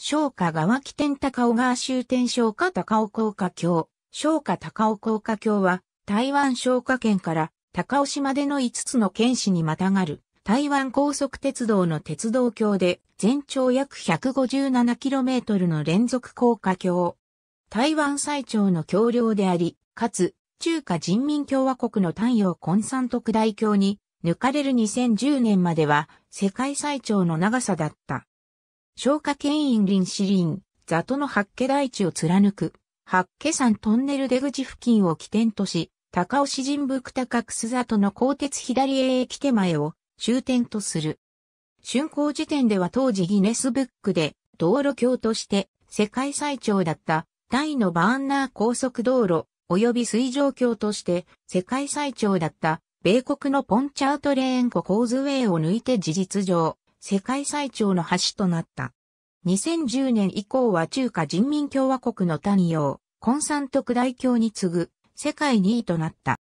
昭和川起点高尾川終点昭和高尾高架橋。昭和高尾高架橋は、台湾昭和圏から高尾市までの5つの県市にまたがる、台湾高速鉄道の鉄道橋で、全長約 157km の連続高架橋。台湾最長の橋梁であり、かつ、中華人民共和国の太陽根山特大橋に抜かれる2010年までは世界最長の長さだった。消化牽引林四林、ザトの八家台地を貫く、八家山トンネル出口付近を起点とし、高尾市神部区高楠里の鋼鉄左へ駅手前を終点とする。竣工時点では当時ギネスブックで道路橋として世界最長だったタイのバーンナー高速道路及び水上橋として世界最長だった米国のポンチャートレーン湖コーズウェイを抜いて事実上世界最長の橋となった。2010年以降は中華人民共和国の単用、コンサント大橋に次ぐ世界2位となった。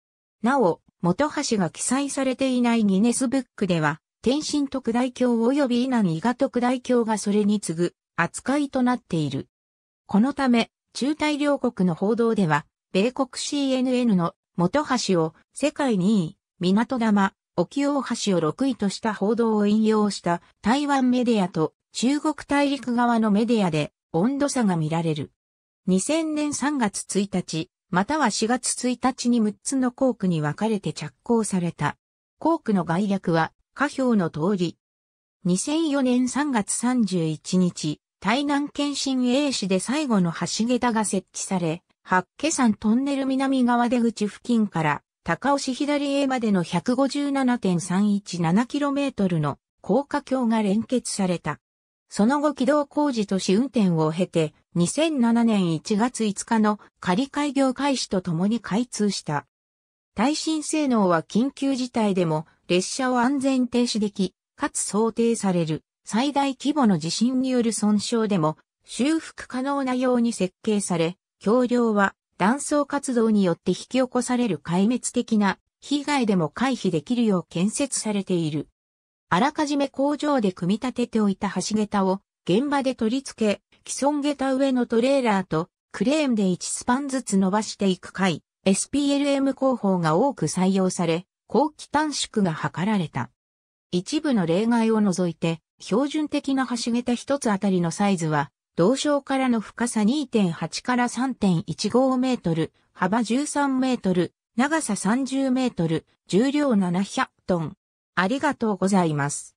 なお、元橋が記載されていないギネスブックでは、天津特大橋及び稲荷伊賀特大橋がそれに次ぐ扱いとなっている。このため、中大両国の報道では、米国 CNN の元橋を世界2位、港玉、沖大橋を6位とした報道を引用した台湾メディアと中国大陸側のメディアで温度差が見られる。2000年3月1日、または4月1日に6つの航区に分かれて着工された。航区の概略は、下表の通り。2004年3月31日、台南県新英市で最後の橋桁が設置され、八景山トンネル南側出口付近から高尾市左 A までの 157.317km の高架橋が連結された。その後軌道工事と試運転を経て、2007年1月5日の仮開業開始とともに開通した。耐震性能は緊急事態でも列車を安全停止でき、かつ想定される最大規模の地震による損傷でも修復可能なように設計され、橋梁は断層活動によって引き起こされる壊滅的な被害でも回避できるよう建設されている。あらかじめ工場で組み立てておいた橋桁を現場で取り付け、既存桁上のトレーラーとクレーンで1スパンずつ伸ばしていく回、SPLM 工法が多く採用され、後期短縮が図られた。一部の例外を除いて、標準的な橋桁一つあたりのサイズは同床からの深さ2.8から3.15メートル、幅13メートル、長さ30メートル、重量700トン。ありがとうございます。